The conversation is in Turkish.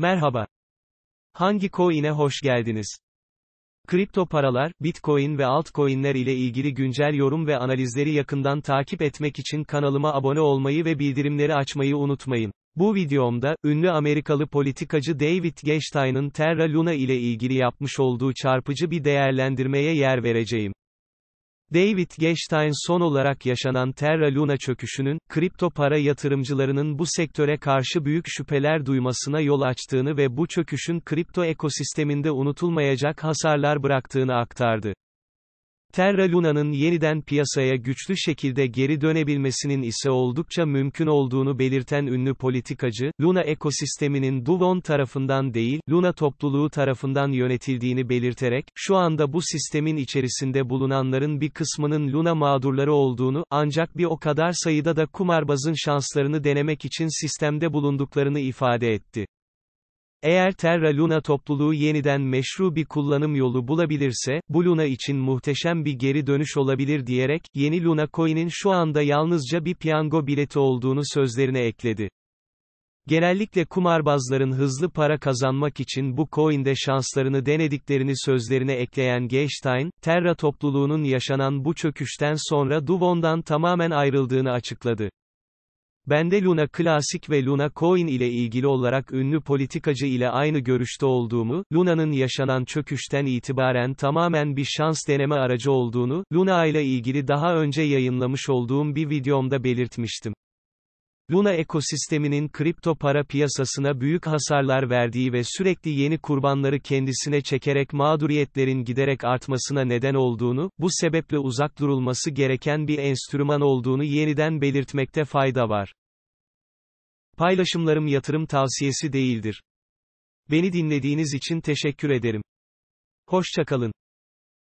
Merhaba. Hangi coin'e hoş geldiniz? Kripto paralar, bitcoin ve altcoin'ler ile ilgili güncel yorum ve analizleri yakından takip etmek için kanalıma abone olmayı ve bildirimleri açmayı unutmayın. Bu videomda, ünlü Amerikalı politikacı David Geshtine'ın Terra Luna ile ilgili yapmış olduğu çarpıcı bir değerlendirmeye yer vereceğim. David Gestein son olarak yaşanan Terra Luna çöküşünün, kripto para yatırımcılarının bu sektöre karşı büyük şüpheler duymasına yol açtığını ve bu çöküşün kripto ekosisteminde unutulmayacak hasarlar bıraktığını aktardı. Terra Luna'nın yeniden piyasaya güçlü şekilde geri dönebilmesinin ise oldukça mümkün olduğunu belirten ünlü politikacı, Luna ekosisteminin Duvon tarafından değil, Luna topluluğu tarafından yönetildiğini belirterek, şu anda bu sistemin içerisinde bulunanların bir kısmının Luna mağdurları olduğunu, ancak bir o kadar sayıda da kumarbazın şanslarını denemek için sistemde bulunduklarını ifade etti. Eğer Terra Luna topluluğu yeniden meşru bir kullanım yolu bulabilirse, bu Luna için muhteşem bir geri dönüş olabilir diyerek, yeni Luna Coin'in şu anda yalnızca bir piyango bileti olduğunu sözlerine ekledi. Genellikle kumarbazların hızlı para kazanmak için bu coin'de şanslarını denediklerini sözlerine ekleyen Gestein, Terra topluluğunun yaşanan bu çöküşten sonra Duvon'dan tamamen ayrıldığını açıkladı. Bende Luna klasik ve Luna Coin ile ilgili olarak ünlü politikacı ile aynı görüşte olduğumu, Luna'nın yaşanan çöküşten itibaren tamamen bir şans deneme aracı olduğunu, Luna ile ilgili daha önce yayınlamış olduğum bir videomda belirtmiştim. Luna ekosisteminin kripto para piyasasına büyük hasarlar verdiği ve sürekli yeni kurbanları kendisine çekerek mağduriyetlerin giderek artmasına neden olduğunu, bu sebeple uzak durulması gereken bir enstrüman olduğunu yeniden belirtmekte fayda var. Paylaşımlarım yatırım tavsiyesi değildir. Beni dinlediğiniz için teşekkür ederim. Hoşçakalın.